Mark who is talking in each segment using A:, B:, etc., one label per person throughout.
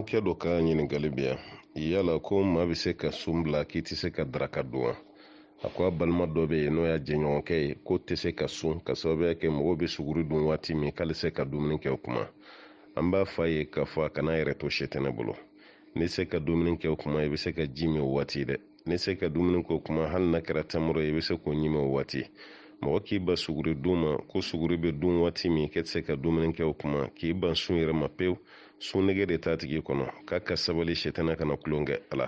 A: an kɛ dɔ ka ɲiningali bi yala ko ma be se ka sun bila k'i tɛ se ka daraka dun wa a ko a balima dɔ be yen n'o y'a jɛɲɔgɔnkɛ ye k'o tɛ se ka sun ka sababuya kɛ mɔgɔw be suguri dun waati min k'ale se ka dumuni kɛ o kuma an b'a f'a ye k'a fɔ a kana yɛrɛ to sɛtɛnɛ bolo ni se ka dumuni kɛ o kuma i be se ka ji min o waati dɛ ni se ka dumuni k'o kuma hali n'a kɛra tamaro ye i be se k'o ɲimi o waati mɔgɔ k'i ban suguri dun ma ko suguri be dun waati min kɛ tɛ se ka dumuni kɛ o kuma k'i ban sun yɛrɛ ma pewu sunnege de t'a tigi kɔnɔ k'a ka sabali sɛtɛnɛ kana kulon kɛ a la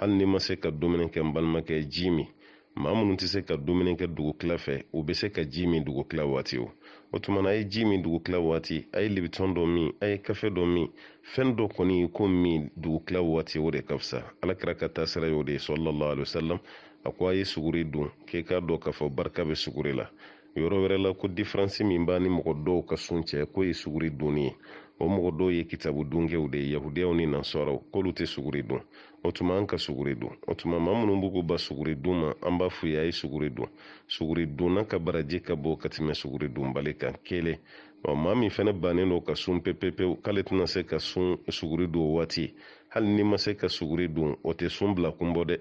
A: hali ni ma se ka dumuni kɛ n balimakɛ ji min maa minnu tɛ se ka dumuni kɛ dugukila fɛ u bɛ se ka ji min dugukila waati o o tuma na a ye ji min dugukila waati a ye libitɔn dɔ min a ye kafe dɔ min fɛn dɔ kɔni ko min dugukila waati o de ka fisa alakira ka taa sira y'o de ye sɔlɔlɔ alisalam a ko a ye suguri dun k'i k'a dɔn k'a fɔ barika bɛ suguri la yɔrɔ wɛrɛ la ko diferansi min b'a ni mɔgɔ dɔw ka sun cɛ k'o ye suguri dunni ye o mɔgɔ dɔw ye kitabu dunkew de ye yahudiyaw ni nasaraw k'olu tɛ suguri dun o tuma an ka suguri dun o tuma ma minnu b'u k'u ba suguri dun ma an b'a f'u ye a ye suguri dun suguri dunna ka baraji ka bo ka tɛmɛ suguri dunbali kan kelen ɔ maa min fɛnɛ bannen do ka sun pepepewu k'ale tɛna se ka sun suguri do o waati hali n'i ma se ka suguri dun o tɛ sun bila kun bɔ dɛ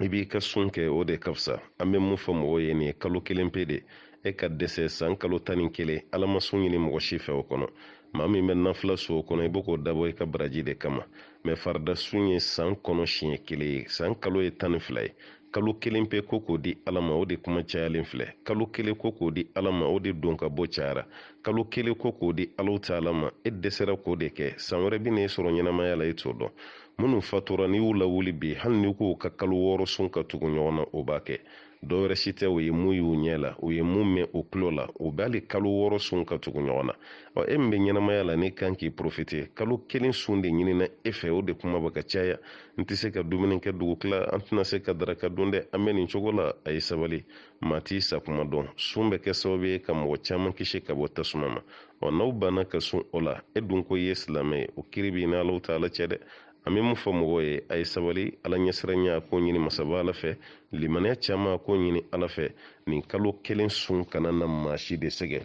A: i b'i ka sun kɛ o de ka fisa an bɛ mun fɔ mɔgɔw ye nin ye kalo kelen pe de e ka dɛsɛ san kalo tan ni kelen ala ma sun ɲini mɔgɔ si fɛ o kɔnɔ ma min bɛ nafila soo kɔnɔ i be k'o dabɔ i ka baraji de kama mɛ faridasun ye san kɔnɔ siɲɛ kelen ye san kalo ye tani fila ye kalo kelen pe ko k'o di ala ma o de kuma cayalen filɛ kalo kelen ko k'o di ala ma o de don ka bɔ cayara kalo kelen ko k'o di alaw ta ala ma e dɛsɛra k'o de kɛ san wɛrɛ bi n'e sɔrɔ ɲɛnamaya la i e t'o dɔn minnu fatura n'i y'u lawuli bi hali n'i k'u ka kalo wɔɔrɔ sun ka tugu ɲɔgɔn na o b'a kɛ dɔ wɛrɛ si tɛ o ye mun y'u ɲɛ la u ye mun mɛn o kulo la u bɛ kalo wɔɔrɔ sun ka tugu ɲɔgɔn na ɔ e min be ɲɛnamaya la n'i kan k'i porofite kalo kelen sun de ɲinina e fɛ o de kuma ba ka caya n tɛ se ka dumunikɛ dugukila an tɛna se ka daraka don dɛ an bɛ nin cogo la a ye sabali maa t'i sakuma dɔn sun bɛ kɛ sababu ye ka mɔgɔ caaman kisi ka bɔ tasuma ma ɔ n'aw banna ka sun o la e dun ko i ye silamɛ ye o kiri b'i n'alaw ta ala cɛ dɛ an be min fɔ ye a sabali ala ɲɛsiranya a k'o ɲini masaba ala fɛ limaniya caaman a k'o ɲini ala fɛ nin kalo kelen sun kana na maa si de sɛgɛ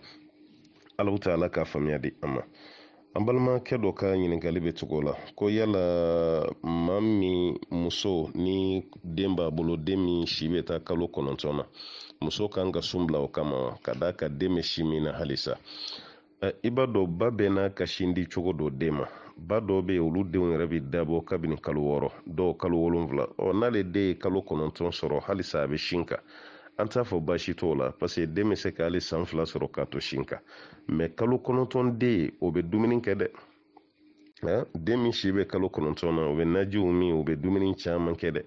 A: alaw ta ala k'a faamuya di an ma an balimakɛ dɔ ka ɲininkali bɛ cogo la ko yala ma min muso ni den b'a bolo den min si bɛ taa kalo kɔnɔntɔn na muso kan ka sun bila o kama ka daa ka den bɛ si min na halisa i b'a dɔn ba bɛ n'a ka sin cogo do den ma ba dɔw bɛ yen olu denw yɛrɛ bɛ dabɔ kabini kalo wɔɔrɔ dɔw kalo wolonfila ɔ n'ale den ye kalo kɔnɔntɔn sɔrɔ halisa a bɛ sin kan an t'a fɔ baasi t'o la paseke den bɛ se ka hali san fila sɔrɔ k'a to sin kan mɛ kalo kɔnɔntɔn den o bɛ dumuni kɛ dɛ den min si bɛ kalo kɔnɔntɔn na o bɛ najiw min o bɛ dumuni caman kɛ dɛ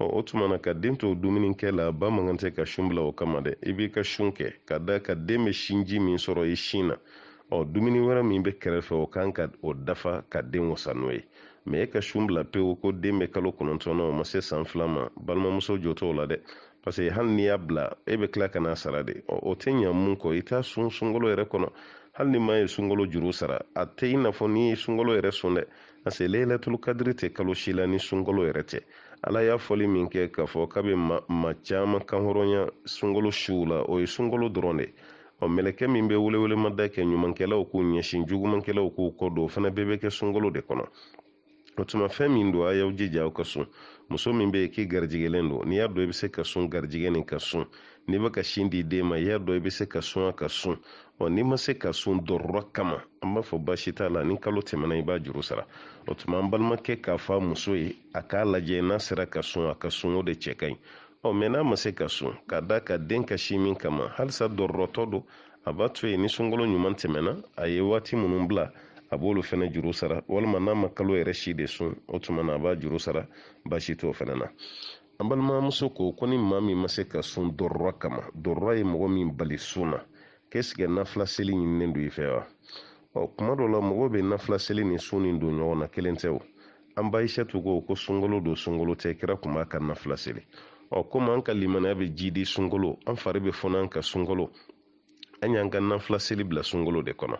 A: ɔ o tuma ka den to dumuni kɛ la ba man kan tɛ ka sun bila o kama dɛ i b'i ka sun kɛ ka da ka den bɛ sinji min sɔrɔ i sin na ɔ dumuni wɛrɛ min be kɛrɛfɛ o kan ka o dafa ka den wasa n'o ye mɛ e ka sun bila pewu ko den be kalo kɔnɔntɔn na o ma se san fila ma balimamuso jo la dɛ paseke hali n'i y'a bila e bɛ tila ka sara de o tɛ ɲa mun kɔ i t'a sun sunkalo yɛrɛ kɔnɔ hali ni maa ye sunkalo juru sara a tɛ i n'a fɔ n'i ye sunkalo yɛrɛ sun dɛ paseke lehilatul kadiri tɛ kalo si la ni sunkalo yɛrɛ tɛ ala y'a fɔli min kɛ k'a fɔ k'a bɛ ma caman kanhɔrɔnya sunkalo siw la o ye sunkalo dɔrɔn de ɔ mɛlɛkɛ min be welewelemada kɛ ɲumankɛlaw k'u ɲɛsin jugumankɛlaw k'u kɔ don o fana bɛɛ bɛ kɛ sunkalo de kɔnɔ o tuma fɛn min don a y'aw jija aw ka sun muso min bɛ yen k'i garijigɛlen don n'i y'a dɔn i bɛ se ka sun garijigɛ nin ka sun n'i bɛ ka sin di den ma i y'a dɔn i bɛ se ka sun a ka sun ɔ n'i ma se ka sun dɔrɔrɔ kama an b'a fɔ baasi t'a la ni kalo tɛmɛna i b'a juru sara o tuma an balimakɛ k'a fɔ a muso ye a k'a lajɛ n'a sera ka sun a ka sun o de cɛ ka ɲi ɔ mɛ n'a ma se ka sun ka da ka den kasi min kama halisa dɔrɔtɔ don a b'a to yen ni sunkalo ɲuman tɛmɛna a ye waati minnu bila a b'olu fɛnɛ juru sara walima n'a ma kalo yɛrɛ si de sun o tuma na a b'a juru sara baasi t'o fɛnɛ na an balimamuso ko ko ni maa min ma se ka sun dɔrɔra kama dɔrɔra ye mɔgɔ min bali sun na k'esike nafila seli ɲininen do i fɛ wa ɔ kuma dɔ la mɔgɔw be nafila seli ni sun nin don ɲɔgɔn na kelen tɛ o an baisɛtu ko ko sunkalo don sunkalo tɛ kira kun b'a ka nafila seli ɔ komi an ka limanaya bɛ ji di an fari bɛ fɔnɔ an ka sunkalo an y'an ka nanfila seli bila sunkalo de kɔnɔ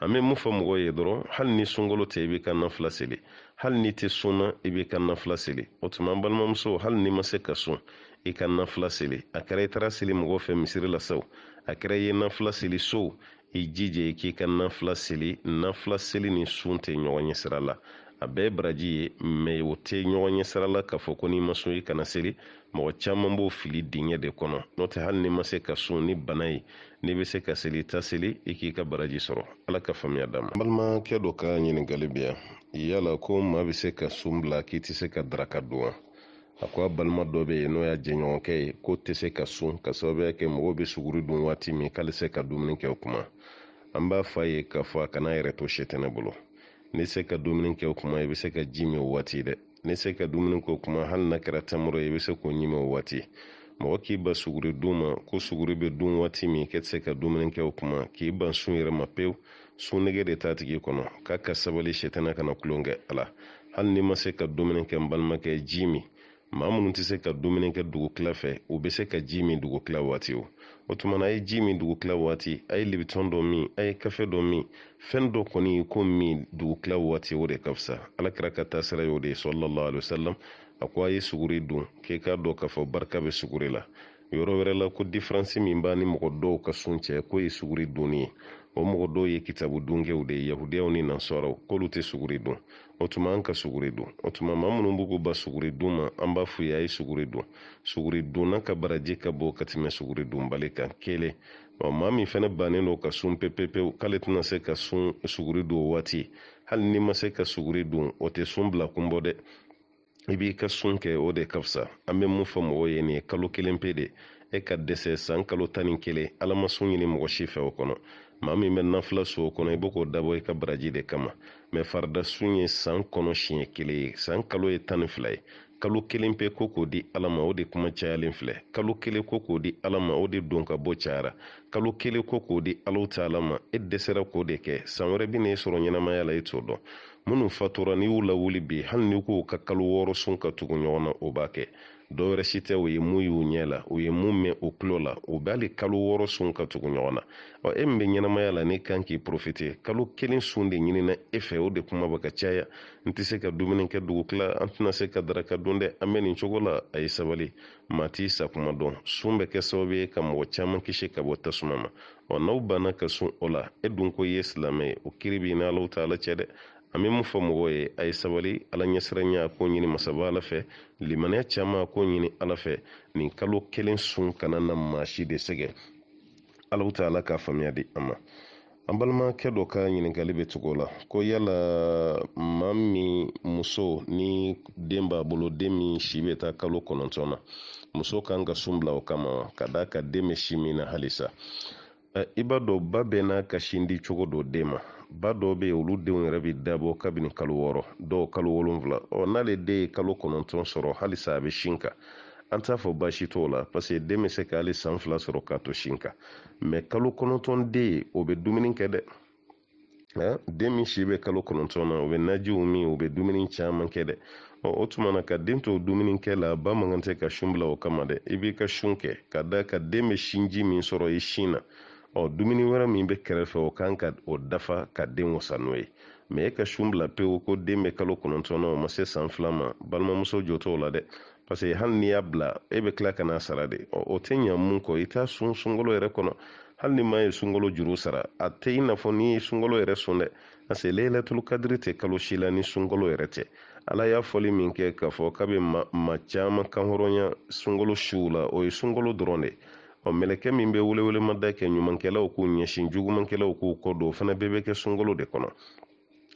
A: an be mun fɔ mɔgɔ ye dɔrɔn hali ni sunkalo tɛ i be ka nanfila seli hali ni tɛ sunna i be ka nanfila seli o tuma an balimamuso hali ni ma se ka sun i ka seli a kɛra i tara seli mɔgɔw fɛ misiri la a kɛra i ye nanfila seli so i jija i k'i ka nanfila seli nanfila seli ni sun tɛ ɲɔgɔn la a bɛɛ baraji ye mɛ o tɛ ɲɔgɔn ɲɛ la k'a fɔ ko n'i ma sun i kana seli mɔgɔ caman b'o fili dingɛ de kɔnɔ n'o tɛ hali n'i ma se ka sun ni bana ye n'i bɛ se ka seli ta seli i k'i ka baraji sɔrɔ ala ka faamuya d'a balimakɛ dɔ ka ɲiningali bɛ yan yala ko ma bɛ se ka sun bila k'i tɛ se ka daraka dun wa a ko a balima dɔ bɛ yen n'o y'a jɛɲɔgɔnkɛ ye k'o tɛ se ka sun ka sababuya kɛ mɔgɔw bɛ suguri dun waati min k'ale se ka dumuni kɛ o kuma an b'a f'a ye k'a fɔ a kana yɛrɛ e to sɛ tɛnɛ bolo ni se ka dumuni kɛ o kuma i bɛ se ka ji min o waati dɛ ni se ka dumuni k'o kuma hali n'a kɛra tamuro ye i bɛ se k'o ɲimi o waati mɔgɔ k'i ban suguri dun ma ko suguri bɛ dun waati min k'e tɛ se ka dumuni kɛ o kuma k'i ban sun yɛrɛ ma pewu sun nege de t'a tigi kɔnɔ k'a ka sabali sɛtana kana kulon kɛ a la hali n'i ma se ka dumuni kɛ n balimakɛ ji min maa minnu tɛ se ka dumuni kɛ dugukila fɛ u bɛ se ka ji min dugukila waati o o tuma na a ye ji min dugukila waati a ye libitɔn dɔ min a ye kafe dɔ min fɛn dɔ kɔni ko min dugukila waati o de ka fisa alakira ka taasira y'o de ye sallallahu alaihi wasallam a ko a ye suguri dun k'e k'a dɔn k'a fɔ barika bɛ suguri la yɔrɔ wɛrɛ la ko diferansi min b'a ni mɔgɔ dɔw ka sun cɛ k'o ye suguri dunni ye o mɔgɔ dɔw ye kitabu dunkɛw de ye yahudiyaw ni nansaraw k'olu tɛ suguri dun o tuma an ka suguri dun o tuma maa minnu b'u k'u ba suguri dun ma an b'a f'u ye a ye suguri dun suguri dunna ka baraji ka bon ka tɛmɛ suguri dunbali kan kelen ɔ maa min fɛnɛ bannen do ka sun pepepewu k'ale tɛna se ka sun suguri don o waati hali ni ma se ka suguri don o tɛ sun bila kun dɛ i b'i ka sun kɛ o de ka fisa an be mun fɔ mɔgɔw ye ni ye kalo kelen pe de e ka dɛsɛ san kalo tan ni kelen ala ma sun ɲini mɔgɔ si fɛ o kɔnɔ maa min bɛ nafila so o kɔnɔ i be k'o dabɔ i ka baraji de kama mɛ farida sun ye san kɔnɔ siɲɛ kelen ye san kalo ye tan ni fila ye kalo kelen pe ko k'o di ala ma o de kuma cayalen filɛ kalo kelen ko k'o di ala ma o de don ka bɔ cayara kalo kelen ko k'o di alaw ta ala ma e dɛsɛra k'o de kɛ san wɛrɛ bena i sɔrɔ ɲɛnamaya la i e t'o dɔn minnu fatura n'i y'u lawuli bi hali n'i k'o ka kalo wɔɔrɔ sun ka tugu ɲɔgɔn na o b'a kɛ dɔ wɛrɛ si tɛ o ye mun y'u ɲɛ la u ye mun mɛn o kulo la o b'ale kalo wɔɔrɔ sun ka tugu ɲɔgɔn na ɔ e min bɛ ɲɛnamaya la ne kan k'i profite kalo kelen sun de ɲinina e fɛ o de kuma bɛ ka caya n tɛ se ka dumuni kɛ dugukila an tɛna se ka daraka dun dɛ an bɛ nin cogo la a ye sabali maa t'i sakuma dɔn sun bɛ kɛ sababu ye ka mɔgɔ caman kisi ka bɔ tasuma ma ɔ n'aw banna ka sun o la e dun ko i ye silamɛ ye o kiri b'i n'alaw ta ala cɛ dɛ an be min fɔ mɔgɔw ye a ye sabali ala ɲɛsiranya a k'o ɲini masaba ala fɛ limaniya caaman a k'o ɲini ala fɛ nin kalo kelen sun kana na maasi de sɛgɛ alaw taala k'a faamuya di an ma an balimakɛ dɔ ka ɲininkali bɛ cogo la ko yala ma min muso ni den b'a bolo den min si bɛ taa kalo kɔnɔntɔn na muso kan ka sun bila o kama ka daa ka den bɛ si min na halisa eh, i b'a dɔn ba bɛ n'a ka sin cogo do den ma ba dɔw bɛ yen olu denw yɛrɛ bɛ dabɔ kabini kalo wɔɔrɔ dɔw kalo wolonfila ɔ n'ale den ye kalo kɔnɔntɔn sɔrɔ halisa a bɛ sin kan an t'a fɔ baasi t'o la paseke den bɛ se ka hali san fila sɔrɔ k'a to sin kan mɛ kalo kɔnɔntɔn den o bɛ dumuni kɛ dɛ den min si bɛ kalo kɔnɔntɔn na o bɛ najiw min o bɛ dumuni caman kɛ dɛ o tuma na ka den to dumuni kɛ la ba man kan tɛ ka sun bila o kama dɛ i b'i ka sun kɛ ka da ka den bɛ sinji min sɔrɔ i sin na ɔ dumuni wɛrɛ min bɛ kɛrɛfɛ o kan ka o dafa ka den wasa n'o ye mɛ e ka sun bila pewu ko den bɛ kalo kɔnɔntɔn na o ma se san fila ma balimamuso jo t'o la dɛ paseke hali n'i y'a bila e bɛ tila ka n'a sara de ɔ o tɛ ɲa mun kɔ i t'a sun sunkalo yɛrɛ kɔnɔ hali ni maa ye sunkalo juru sara a tɛ i n'a fɔ n'i ye sunkalo yɛrɛ sun dɛ parce lehilatul kadiri tɛ kalo si la ni sunkalo yɛrɛ tɛ ala y'a fɔli min kɛ k'a fɔ k'a bɛ ma, ma caman kanhɔrɔnya sunkalo siw la o ye sunkalo dɔrɔn de ɔ mɛlɛkɛ min be welewelemada kɛ ɲumankɛlaw k'u ɲɛsin jugumankɛlaw k'u kɔ do o fana bɛɛ bɛ kɛ sungolo de kɔnɔ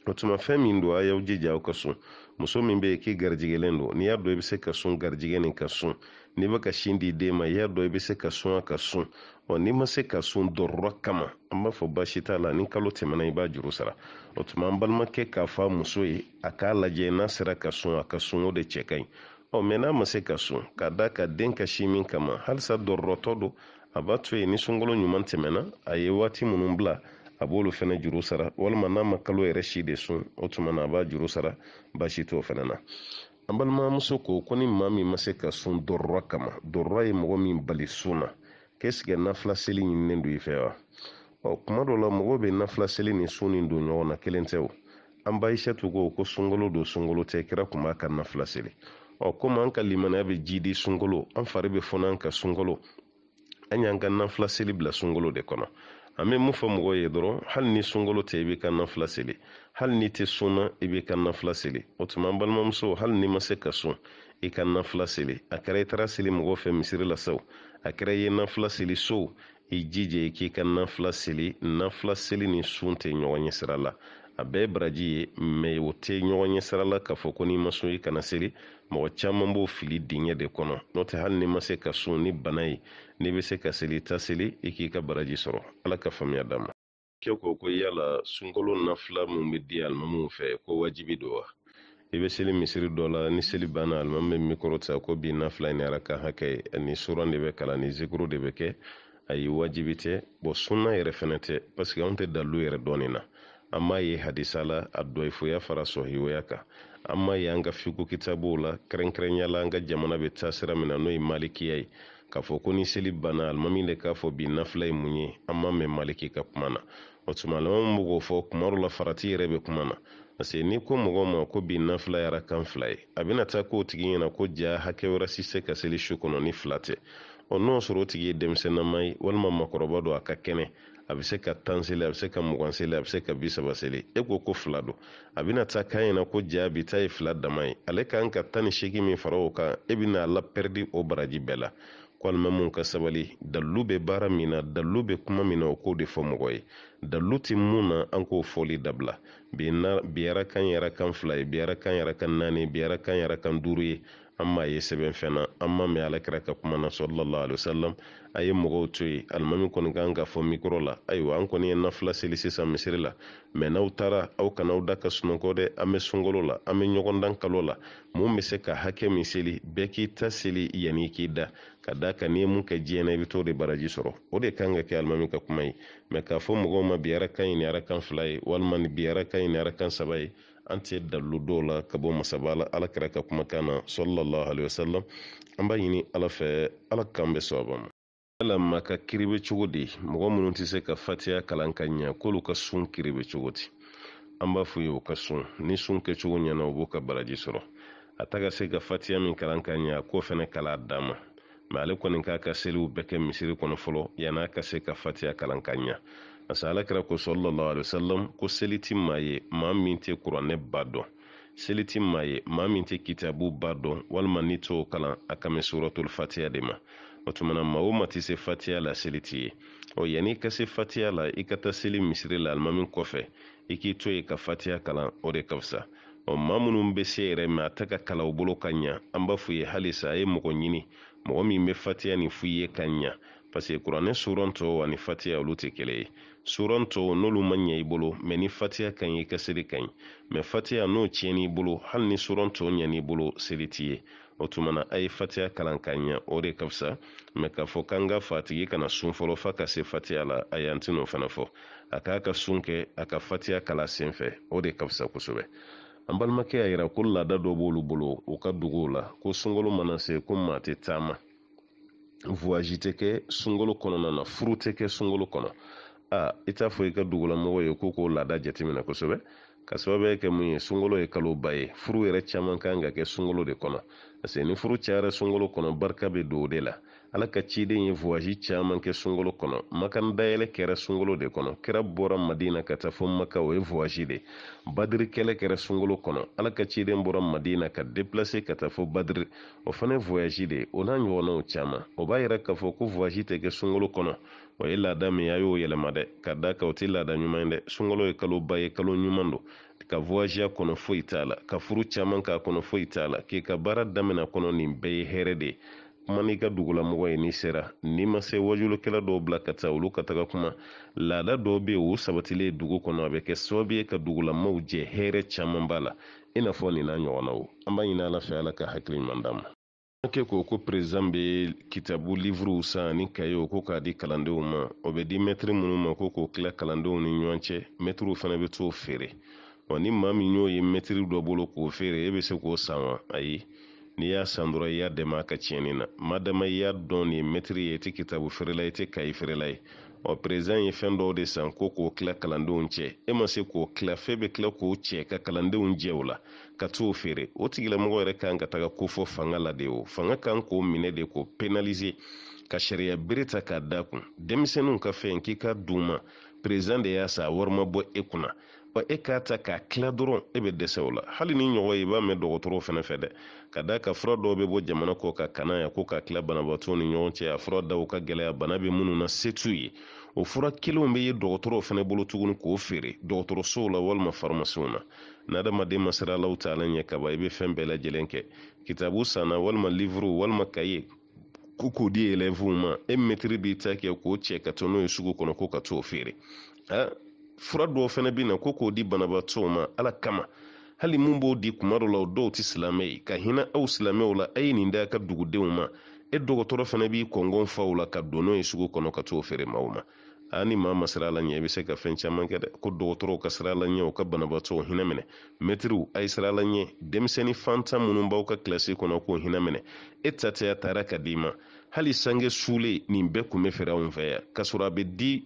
A: o tuma fɛn min do a y'aw jija aw ka sun muso min be yen k'i garijigɛlen do n'i y'a dɔn i be se ka sun garijigɛ nin ka sun n'i bɛ ka sin di den ma i y'a dɔ i be se ka sun a ka sun ɔ n'i ma se ka sun dɔrɔrɔ kama an b'a fɔ baasi t'a la ni kalo tɛmɛna i b'a juru sara o tuma an balimakɛ k'a fɔ a muso ye a k'a lajɛ n'a sera ka sun a ka sun o de cɛ ka ɲi ɔ ma se ka sun ka da ka den kasi min kama halisa dɔrɔrɔtɔ do a b'a to yen ni sungolo ɲuman tɛmɛna a ye waati minnu bila a b'olu fɛnɛ juru sara walima n'a ma kalo yɛrɛ si de sun o tuma a b'a juru sara baasi t'o fɛnɛ na an balimamuso ko ko ni maa min ma se ka sun dɔrɔra kama dɔrɔra ye mɔgɔ min bali sun na kɛsigɛ nafila seli ɲininen don i fɛ wa ɔ kuma dɔ la mɔgɔ bɛ nafila seli ni sun nin don ɲɔgɔn na kelen tɛ o an baisɛtu ko ko don sunkalo tɛ kira kun b'a ka nafila seli ɔ komi an ka limanaya bɛ ji di sunkolo an fari bɛ fɔnɔ an ka sunkolo an y'an ka nanfila seli bila sunkolo de kɔnɔ an bɛ mun fɔ mɔgɔw ye dɔrɔn hali ni sunkolo tɛ i bɛ ka nanfila seli hali ni tɛ sunna i bɛ ka nanfila seli o tuma an balimamuso hali ni ma se ka sun i ka nanfila seli a kɛra i taara seli mɔgɔ fɛ misiri la sa o a kɛra i ye nanfila seli so i jija i k'i ka nanfila seli nanfila seli ni sun tɛ ɲɔgɔn ye sira la a bɛɛ baraji ye mɛ o tɛ ɲɔgɔn ɲɛ sira la k'a fɔ ko n'i ma sun i kana seli mɔgɔ caman b'o fili dingɛ de kɔnɔ n'o tɛ hali n'i ma se ka sun ni bana ye n'i bɛ se ka seli i ta seli i k'i ka baraji sɔrɔ ala ka faamuya d'a ma kɛ ko ko yala sunkalo nafila min bɛ di alimamuw fɛ ko wajibi don wa i bɛ seli misiri dɔ la ni seli banna alimami bɛ mikɔrɔ ta ko bi nafila ni ala ka hakɛ ani suran de bɛ kalan ni zikuru de bɛ kɛ ayi wajibi tɛ bɔn sunna yɛrɛ fɛnɛ tɛ paseke anw tɛ dalilu yɛrɛ dɔɔnin na an m'a ye hadisala a dɔyifoya fara sɔhiwaya kan an m'a ye an ka fiko kitabuw la kɛrɛnkɛrɛnya an ka jamana be taa sira min na n'o ye malikiya ye k'a fɔ ko ni seli banna alimami de k'a fɔ bi nafila ye mun ye an m'a mɛn maliki ka kuma na o tuma min b'o fɔ kuma la farati yɛrɛ be kuma na parce ni ko mɔgɔ ma ko bi nafila yara kan fila ye a bena taa k'o tigi ɲɛna ko ja hakɛ wɛrɛ ka seli su kɔnɔ ni fila tɛ ɔ n'o sɔrɔ o tigi ye denmisɛnnama ye walima makɔrɔba do a ka kɛnɛ a bɛ se ka tan seli a bɛ se ka mugan seli a bɛ se ka bi saba seli e ko ko fila don a bɛna taa kan ɲɛna ko ja bi ta ye fila dama ye ale kan ka tan ni seegin min fara o kan e bɛna a lapɛridi o baraji bɛɛ la ko mun ka sabali dalilu bɛ baara min na dalilu bɛ kuma min na o k'o de fɔ mɔgɔ ye dalilu tɛ mun na an k'o fɔli dabila bi na bi arakan ye arakan fila ye bi arakan ye arakan naani bi arakan ye arakan duuru ye an m'a ye sɛbɛn fɛn an ma mɛn alakira ka kuma na sallallahu alaihi wasallam a ye mɔgɔw to yen alimami kɔni kan ka fɔ mikoro la ayiwa an kɔni ye nafila seli sisan misiri la mɛ n'aw taara aw kana aw da ka sunɔgɔ dɛ an bɛ sunkalo la an bɛ ɲɔgɔndan kalo la mun bɛ se ka hakɛ min seli bɛɛ k'i ta seli yanni k'i da ka da kan n'i ye mun kɛ diɲɛ na i bɛ t'o de baraji sɔrɔ o de kan ka kɛ alimami ka kuma ye mɛ k'a fɔ mɔgɔw ma bi arakan ɲi arakan fila ye walima bi arakan ɲi arakan saba ye an dalu dalilu dɔw la ka bɔ masaba la ala kira ka kumakan na sallallahu alaihi wasallam an b'a ɲini ala fɛ ala k'an bɛ sababa ma yala ma ka kiri bɛ cogo di mɔgɔ minnu tɛ se ka fatiya kalan ka ɲɛ k'olu ka sun kiri bɛ cogo di an b'a f'u o ka sun ni sun kɛcogo ɲɛna u b'u ka baraji sɔrɔ a ta ka se ka fatiya min kalan ka ɲɛ a k'o fɛnɛ kal'a dan ma mɛ ale kɔni k'a ka seliw bɛɛ kɛ misiri kɔnɔ fɔlɔ yan'a ka se ka fatiya kalan ka ɲa asa ala kira ko sɔlɔlɔ alayisalam ko seliti ma ye maa min tɛ kuranɛ ba dɔn seliti ma ye maa min tɛ kitabu ba dɔn walima n'i t'o kalan a ka mɛn suratul de ma o tuma na maa o maa tɛ se fatiya la seliti ye ɔ yanni i ka se fatiya la i ka taa seli misiri la alimami kɔfɛ i k'i to yen ka fatiya kalan o de ka fisa ɔ maa minnu bɛ se yɛrɛ mɛ a ta ka kalan bolo ka ɲa an b'a f'u ye halisa a ye mɔgɔ ɲini mɔgɔ min bɛ fatiya nin f'u ye ka ɲa parce que kuranɛ surɔn ani fatiya olu tɛ kelen ye suran tɔw n'olu ma ɲɛ i bolo mɛ ni fatiya ka ɲi i ka seli ka ɲi mɛ fatiya n'o tiɲɛn'i bolo hali ni suran tɔw ɲɛn'i bolo seli t'i ye o tuma na a ye fatiya kalan ka ɲɛ o de ka fisa mɛ k'a fɔ k'an ka fatigi kana sun fɔlɔ fa ka se fatiya la a y'an tɛn'o fana fɔ a k'a ka sun kɛ a ka fatiya kalan sen fɛ o de ka fisa kosɛbɛ an balimakɛ y'a yira ko laada dɔ b'olu bolo u ka duguw la ko sunkalo mana se ko maa tɛ taama vuwaji tɛ kɛ sunkalo kɔnɔna na furu tɛ kɛ sunkalo kɔnɔ a i t'a fɔ i ka dugulamɔgɔw ye k'u k'o laada jateminɛ kosɛbɛ ka sababuya kɛ mun ye sunkalo ye kaloba ye furu yɛrɛ caman kan ka kɛ sunkalo de kɔnɔ parce que ni furu cayara sunkalo kɔnɔ barika bɛ don o de la ala ka ciden ye voyage caman kɛ sunkalo kɔnɔ makan dayɛlɛ kɛra sunkalo de kɔnɔ kira bɔra madina ka taa fɔ maka o ye voyage de badiri kɛlɛ kɛra sunkalo kɔnɔ ala ka ciden bɔra madina ka déplacer ka taa fɔ badiri o fana ye voyage de ye o n'a ɲɔgɔnnaw caman o b'a yira k'a fɔ ko voyage tɛ kɛ sunkalo kɔnɔ wa ye laada min a y'o yɛlɛma dɛ ka da ka o tɛ laada ɲuman dɛ sunkalo ye kaloba ye kalo ɲuman do ka voyage kɔnɔ foyi t'a la ka furu caaman k'a kɔnɔ foyi t'a la k'i ka baara damina kɔnɔ nin bɛɛ ye hɛrɛ de kuma n'i ka dugulamɔgɔ ye n'i sera n'i ma se wajulokɛla dɔw bila ka taa olu ka taga kuma laada dɔw bɛ yen sabatile ye dugu kɔnɔ a bɛ kɛ sababu ye ka dugulamaw jɛ hɛrɛ caman b'a la i n'a fɔ nin n'a ɲɔgɔnnaw an b'a ɲini ala fɛ ala ka hakili ɲuman d'a ma kɛ ko ko perezan be kitabu livruw san ni kayew ko k'a di kalandenw ma o be di mɛtiri minnu ma ko k'o kila kalandenw ni ɲɔgɔn cɛ mɛtiriw fana be t'o feere ɔ ni ma min y'o ye mɛtiri dɔ bolo k'o feere e be se k'o san wa ayi n'i y'a san i y'a dɛma a ka tiɲɛni na madama i y'a dɔn nin ye mɛtiri ye i tɛ kitabu feerela i tɛ kayi feerela ye ɔ perezan ye fɛn dɔw de san ko k'o kila kalandenw cɛ e ma se k'o kila fɛn bɛ kila k'o cɛ ka kalandenw jɛ o la ka t'o feere o tigilamɔgɔ yɛrɛ kan ka taga kofɔ fanga la de o fanga kan k'o minɛ de k'o penalize ka sariya bere ta k'a da kun denmisɛnninw ka fɛn k'i ka d'u ma perezan de y'a sa a wari ma bɔ e kunna wa e k'a ta k'a kila dɔrɔn e bɛ dɛsɛ o la hali ni ɲɔgɔn i b'a mɛn dɔgɔtɔrɔw fɛnɛ fɛ dɛ ka da ka fura dɔw bɛ bɔ jamana kɔ ka kana yan ko ka kila banabaatɔw ni ɲɔgɔn cɛ a fura daw ka gɛlɛya bana bɛ minnu na se t'u ye o fura kelenw bɛ ye dɔgɔtɔrɔw fɛnɛ bolo tuguni k'o feere dɔgɔtɔrɔsow la walima farimasiw na n'adamaden masira alaw taala ɲɛ kaba i bɛ fɛn bɛɛ lajɛlen kɛ kitabu sanna walima livuru walima kaye ko k'o di elɛvuw ma e mɛtiri b'i ta kɛ k'o cɛ ka to n'o ye sugu kɔnɔ ko ka t'o feere fura dɔw fɛnɛ bɛ na ko k'o di banabaatɔw ma ala kama hali mun b'o di kuma dɔ la o dɔw tɛ silamɛ ye ka hinɛ aw silamɛw la a ye nin da ka dugudenw ma e dɔgɔtɔrɔ fana b'i kɔngɔn faw la ka don n'o ye sugu kɔnɔ ka t'o feere maaw ma a ni maa ma sira la ɲɛ i bɛ se ka fɛn caman kɛ dɛ ko dɔgɔtɔrɔw ka sira la ɲɛ u ka banabaatɔw hinɛ minɛ mɛtiriw a ye sira la ɲɛ denmisɛnnin fantan minnu b'aw ka kilasi kɔnɔ k'o hinɛ minɛ e ta tɛya taara ka d'i ma hali sange sulen nin bɛɛ kun bɛ feere anw fɛ yan k'a sɔrɔ a bɛ di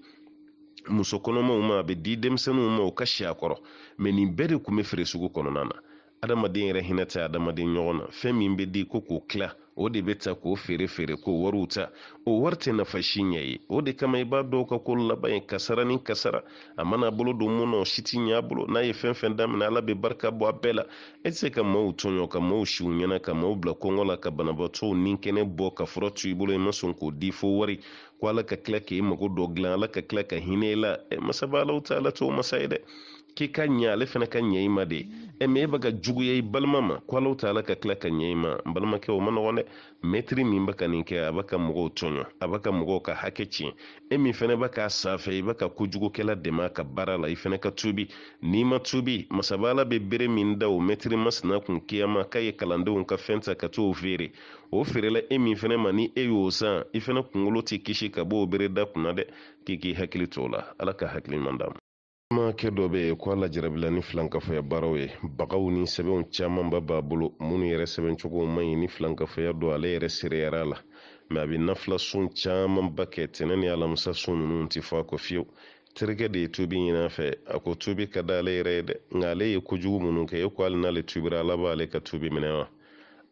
A: muso kɔnɔmaw ma a bɛ di denmisɛnninw ma u ka si a kɔrɔ ma nin bɛɛ de kun bɛ feere sugu kɔnɔna na adamaden yɛrɛ hinɛ tɛ adamaden ɲɔgɔn na fɛn min bɛ di ko k'o tila o de bɛ ta k'o feere feere ko wariw ta o wari tɛ nafa si ɲɛ ye o de kama i b'a dɔw ka ko laban ye kasara ni kasara a mana bolo don mun na o si ti ɲɛ a bolo n'a ye fɛn fɛn daminɛ ala bɛ barika bɔ a bɛɛ la e tɛ se ka maaw tɔɲɔ ka maaw siw ɲɛna ka maaw bila kɔngɔ la ka banabaatɔw ni bɔ ka fura to i bolo i e ma sɔn k'o di fo wari ko ala ka tila k'i e mago dɔ dilan ala ka tila ka hinɛ i la e masaba alaw ta ala t'o masa ye dɛ k'i ka ɲa ale fɛnɛ ka ɲɛ e i ma de ɛ ma e bɛ ka juguya i balima ma ko alaw ta ala ka tila ka ɲɛ i ma n balimakɛ o ma nɔgɔn dɛ mɛtiri min bɛ ka nin kɛ a bɛ ka mɔgɔw tɔɲɔ a bɛ ka mɔgɔw ka hakɛ tiɲɛ e min fɛnɛ bɛ k'a sanfɛ i bɛ ka kojugukɛla dɛmɛ a ka baara la i fɛnɛ ka tubi n'i ma tubi masaba ala bɛ bere min da o mɛtiri masina kun kiyama k'a ye kalandenw ka fɛn ta ka t'o feere o feerela e min fɛnɛ ma ni e y'o san i fɛnɛ kunkolo tɛ kisi ka b'o bere da kunna dɛ k'i k'i hakili t'o la ala ka hakili man d'a ma makɛ dɔ be yen ko a ni filankafɔya baaraw ye bagaw ni sɛbɛnw caaman b'a bolo minnu yɛrɛ sɛbɛncogow man ɲi ni filankafɔya don ale yɛrɛ seereyara la ma a be nafila sun caamanba kɛ tɛnɛ ni alamisa sun nunu tɛ fɔ a kɔ fiyewu terikɛ de ye tuubi ɲin'a fɛ a ko tuubi ka da ale yɛrɛ ye dɛ nka ale ye kojugu minnu kɛ e ko hali n'ale tuubira ala b'ale ka tuubi minɛ wa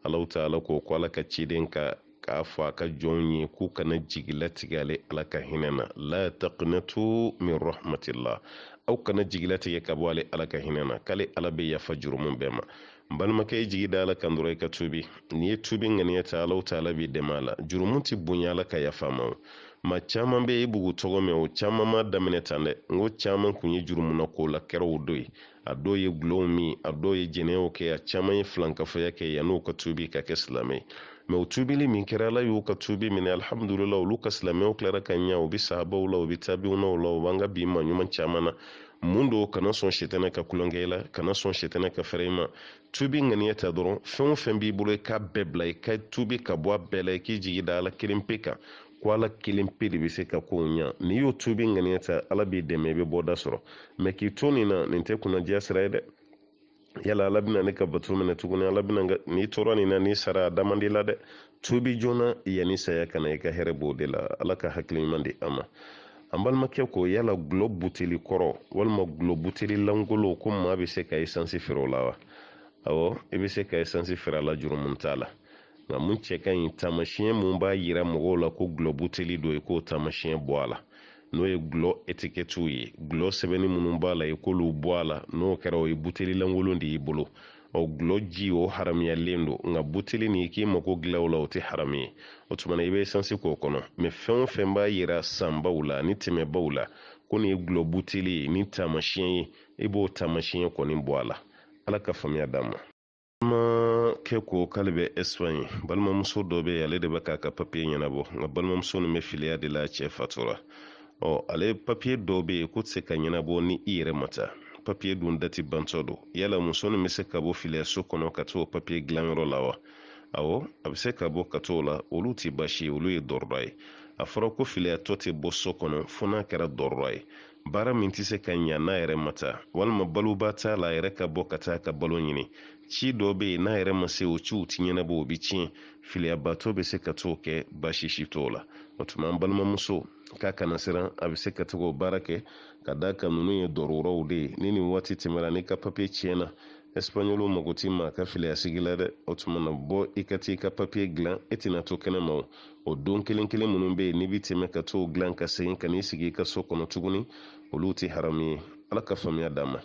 A: alaw ta ala ko ko ala ka ciden ka k'a fɔ a ka jɔnw ye k'u kana jigilatigɛ ale ala ka hinɛ na la taqnatu min rahmatillah aw kana jigilatigɛ tigɛ ka bɔ ale ala ka hinɛ na k'ale ala be yafa jurumu bɛɛ ma balimakɛ i jigi da ala kan i ka tubi ni ye tubi ŋaniya ta alaw ta ala b'i dɛmɛ a la jurumu ti bonya ala ka yafa ma o ma caman bɛ i bugu tɔgɔ mɛn o ma daminɛ tan dɛ n ko caman kun ye jurumuna ko la kɛra do ye a dɔw ye gulɔw min a dɔw ye jɛnɛyaw kɛ a ye filankafoya kɛ yann'u ka tubi ka kɛ silamɛ ye mɛ o tubili min kɛra ala y'u ka tubi minɛ alhamdulila olu ka silamɛw kilara ka ɲa u be sahabaw la u be tabiunaw la u b'an ka bi ma ɲuman caaman na mun do kana sɔn sitɛnɛ ka kulonkɛ la kana sɔn sitɛnɛ ka fɛrɛ i ma tubi ŋaniya ta dɔrɔn fɛn o fɛn b'i bolo i k'a bɛɛ bila i ka tubi ka bɔ a bɛɛ la i k'i jigi da ala kelen pe kan ko ala kelen pe de be se ka kow ɲa n'i y'o tubi ŋaniya ta ala b'i dɛmɛ i be bɔda sɔrɔ mɛ k'i to nin na nin tɛ kunnadiya sira ye dɛ yala ala bɛna ne ka bato minɛ tuguni ala bɛna n'i tora nin na n'i sara a da la dɛ tubi joona yanni saya kana i ka hɛrɛ b'o de la ala ka hakili di an ma an balimakɛ ko yala gulɔ buteli kɔrɔ walima gulɔ buteli lankolo ko maa bɛ se ka esansi feere o la wa awɔ e i bɛ se ka esansi feere a la juru t'a la nka mun cɛ ka ɲi taamasiyɛn mun b'a yira mɔgɔw la ko gulɔ buteli don i e k'o taamasiyɛn bɔ a la n'o ye gulɔ etikɛtiw ye gulɔ sɛbɛnni minnu b'a la i k'olu bɔ a la n'o kɛra o ye buteli lankolon de y'i bolo ɔ gulɔ ji o haramuyalen don nka buteli nin k'i mako dilan o la o tɛ haramu ye o tumana na i bɛ esansi k'o kɔnɔ mɛ fɛn o fɛn b'a yira sanbaw la ni tɛmɛbaw la ko nin ye gulɔ buteli ye nin taamasiyɛn ye i b'o taamasiyɛn kɔni bɔ a la ala ka faamuya d'an ma. kɛ ko k'ale bɛ espagne balimamuso dɔ bɛ ale de bɛ k'a ka papiye ɲɛnabɔ nka balimamuso nin bɛ filiya de la cɛ fatura ɔ ale papiye dɔw bɛ yen k'o tɛ se ka ɲɛnabɔ ni i yɛrɛ ma taa papiye dun dati bantɔ don yala muso nin bɛ se ka bɔ filiyaso kɔnɔ ka t'o papiye dilanyɔrɔ la wa awɔ a bɛ se ka bɔ ka t'o la olu tɛ baasi ye olu ye dɔrɔra ye a fɔra ko filiyatɔ tɛ bɔ so kɔnɔ fo n'a kɛra dɔrɔra ye baara min tɛ se ka ɲa n'a yɛrɛ ma walima baloba t'a la yɛrɛ ka bɔ ka taa ka balo ɲini ci dɔ bɛ yen n'a yɛrɛ ma se o ciw ti ɲɛnabɔ o bɛ tiɲɛ filiyabatɔ bɛ se ka t'o kɛ baasi t'o la o tuma an balimamuso k'a kana siran a bɛ se ka to k'o baara kɛ ka da kan ninnu ye dɔrɔraw de ye ni nin waati tɛmɛra n'i ka papiye tiɲɛ na ɛsipanyɔliw mago t'i ma a ka filiyasigi la dɛ o tuma na bɔ i ka t'i ka papiye dilan e tɛna to kɛnɛ ma o don kelen kelen minnu bɛ yen n'i bɛ tɛmɛ ka t'o dilan ka segin ka n'i sigi i ka so kɔnɔ tuguni olu tɛ haramu ye ala ka faamuya d'a ma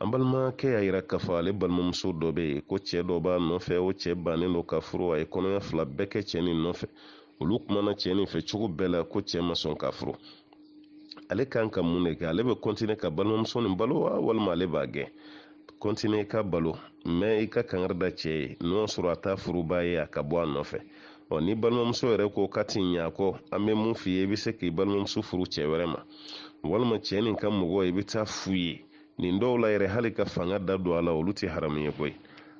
A: an balimakɛ y'a yira k'a fɔ ale balimamuso dɔ bɛ yen ko cɛ dɔ b'a nɔfɛ o cɛ bannen don ka furu a ye kɔnɔya fila bɛɛ kɛ cɛ nin nɔfɛ olu kumana cɛɛ nin fɛ cogo bɛɛ la ko cɛɛ ma sɔn ka furu ale kan ka mun de kɛ ale bɛ kɔntine ka balimamuso nin balo wa walima ale b'a gɛn kɔntine i ka balo mɛ i ka kangari cɛɛ ye n'o sɔrɔ a t'a furuba ye a ka bɔ a nɔfɛ ɔ ni balimamuso yɛrɛ ko ka ti ɲa an bɛ mun f'i i bɛ se k'i balimamuso furu cɛ wɛrɛ ma walima cɛɛ nin ka mɔgɔ i bɛ taa f'u ye nin dɔw la yɛrɛ hali ka fanga da don a la olu tɛ haramu ye koyi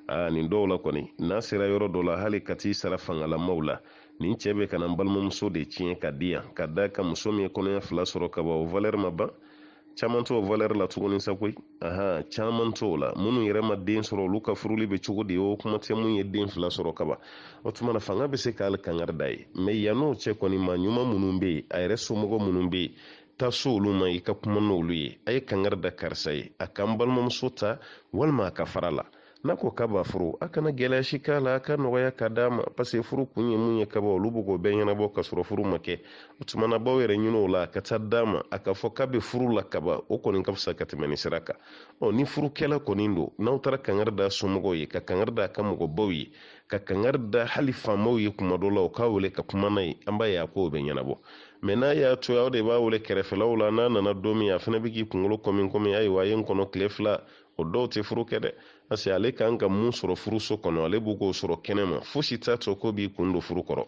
A: aa nin dɔw la kɔni n'a sera yɔrɔ dɔ la hali ka t'i sara fangalamaw la nin cɛɛ bɛ kana n balimamuso de tiɲɛ ka di yan ka da ka muso min ye kɔnɔya fila sɔrɔ ka o valɛri ma ban caman t'o valɛri la tuguni sa koyi aha caman t'o la minnu yɛrɛ ma den sɔrɔ olu ka furuli bɛ cogo di o kuma tɛ mun ye den fila sɔrɔ ka o tuma fanga bɛ se k'ale kangari da ye mɛ yann'o cɛ kɔni ma ɲuman minnu bɛ yen a yɛrɛ somɔgɔ minnu bɛ yen taa so olu ma i ka kuma n'olu ye a ye kangari da karisa ye a ka n balimamuso ta walima a ka fara la n'a ko ka ba furu a kana gɛlɛya si k'a la a ka nɔgɔya ka d'a ma parseke furu kun ye mun ye kaba olu b'o k'o bɛɛ ɲɛnabɔ ka sɔrɔ furu ma kɛ o tumana baw yɛrɛ ɲini o la a ka taa d'a ma a ka fɔ k'a bɛ furu la kaba o kɔni ka fisa ka tɛmɛ nin sira kan ɔ ni furukɛla kɔni don n'aw taara kangari da somɔgɔw ye ka kangari da a ka mɔgɔbaw ye ka kangari da hali faamaw ye kuma dɔ la o k'a wele ka kuma n'a ye an b'a ye a kow bɛ ɲɛnabɔ mɛ n'a y'a to aw de b'a wele kɛrɛfɛlaw la n'a nana don min a fana bɛ k'i kunkolo kɔmi kɔmi ayiwa a ye n kɔnɔ tile fila o dɔw tɛ furu kɛ dɛ parce que ale kan ka mun sɔrɔ furuso kɔnɔ ale b'u k'o sɔrɔ kɛnɛma fosi t'a to ko b'i kun don furu kɔrɔ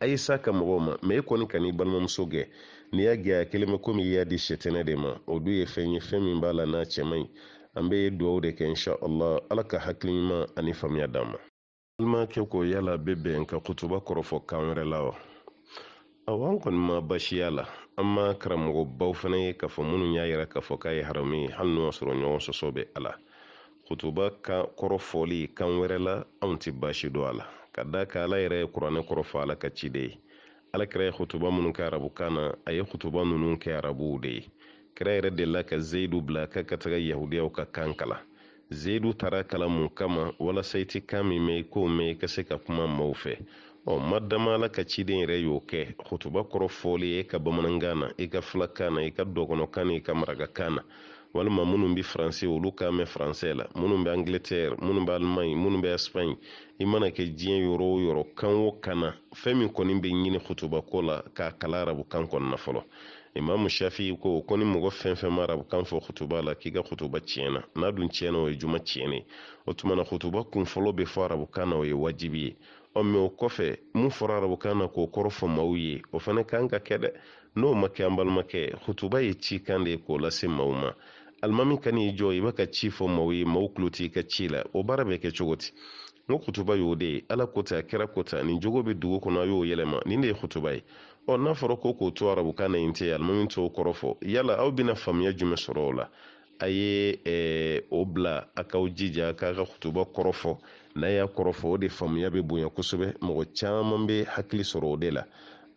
A: a ye sa ka mɔgɔw ma mɛ e kɔni ka n'i balimamuso gɛn n'i y'a gɛn a kelen bɛ komi i y'a di sɛtɛnɛ de ma o dun ye fɛn ye fɛn min b'a la n'a cɛ man ɲi an bɛ dugawu de kɛ insha allah ala ka hakiliɲuman ani faamuya d'an ma balimakɛ ko yala bɛ bɛn ka kutuba kɔrɔfɔ kan wɛrɛ la wa awɔ an kɔni ma basiya la an ma karamɔgɔbaw fana ye k'a fɔ minnu y'a yira k'a fɔ k'a ye haramu ye hali n'o y'a sɔrɔ ɲɔgɔn sɔsɔ bɛ a la kutuba kan kɔrɔfɔli kan wɛrɛ la anw tɛ baasi don a la ka da kan ala yɛrɛ ye kuranɛ kɔrɔfɔ ala ka ciden ye alakira ye kutuba minnu kɛ arabukan na a ye kutuba ninnu kɛ arabuw de ye kira yɛrɛ de la ka zeyidu bila ka ka taga yahudiyaw ka kan kalan zeyidu taara kalan mun kama walasa i tɛ kan min mɛn i k'o mɛn i ka se ka kuma maw fɛ ɔ madama ala ka ciden yɛrɛ y'o kɛ kutuba kɔrɔ fɔli e ka bamanankan na i ka filakan na i ka dɔgɔnɔkan na i ka marakakan na walima minnu bɛ faransi olu k'a mɛn faransɛ la minnu bɛ angleterre minnu bɛ alimaɲi minnu bɛ espagne i mana kɛ diɲɛ yɔrɔ o yɔrɔ kan o kan na fɛn min kɔni bɛ ɲini kutubako la k'a kala arabukan kan na fɔlɔ imamu shafi ko ko ni mɔgɔ fɛn fɛn ma arabukan fɔ kutuba la k'i ka kutuba tiɲɛna n'a dun tiɲɛna o ye juma tiɲɛne o tuma na kutuba kunfɔlɔ bɛ fɔ arabukan na o ye wajibi ye ɔ mɛ o kɔfɛ mun fɔra arabukan na k'o kɔrɔ fɔ maaw ye o fana kan ka kɛ dɛ n'o ma kɛ an balimakɛ kutuba ye cikan de ye k'o lase maaw ma alimami kan'i n'i jɔ i b'a ka ci fɔ maaw ye maaw tulo t'i ka ci la o baara bɛ kɛ cogo di n ko kutuba y'o de ye ala ko ta kɛra ko ta nin jogo bɛ dugu kɔnɔ a y'o yɛlɛma nin de ye kutuba ye ɔ n'a fɔra ko k'o to arabukan na in tɛ alimami t'o kɔrɔ fɔ yala aw bɛna faamuya jumɛn sɔrɔ o la a ye eh, o bila a k'aw jija k'a ka kutuba kɔrɔfɔ n'a y'a kɔrɔfɔ o de faamuya bɛ bonya kosɛbɛ mɔgɔ caman bɛ hakili sɔrɔ o de la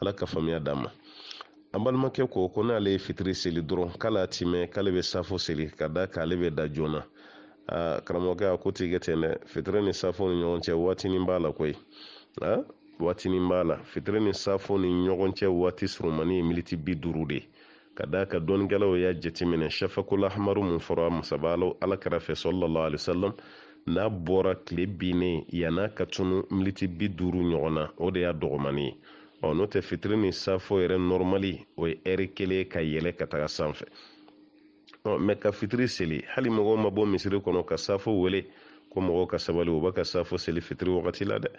A: ala ka faamuya d'an ma an balimakɛ ko ko n'ale ye fitiri seli dɔrɔn k'ale a ti k'ale bɛ safo seli ka da k'ale bɛ da joona aa karamɔgɔkɛ a ko ti kɛ ten dɛ fitiri ni safo ni ɲɔgɔn cɛ waatinin b'a la koyi a waatinin b'a la fitiri ni safo ni ɲɔgɔn cɛ waati surunmanin ye militi bi duuru de ka da ka dɔnnikɛlaw y'a jateminɛ shafakola hamaru mun fɔra musabalo ala kɛrɛfɛ sɔlɔlɔ alisalam n'a bɔra tile binnen yann'a ka tunu militi bi duuru ɲɔgɔn na o de y'a dɔgɔmanin ye ɔ n'o tɛ fitiri ni safo yɛrɛ nɔrɔmali o ye ɛri kelen ka yɛlɛ ka taga sanfɛ ɔ mɛ ka fitiri seli hali mɔgɔw ma bɔ misiri kɔnɔ ka safo wele ko mɔgɔw ka sabali u bɛ ka safo seli fitiri wagati la dɛ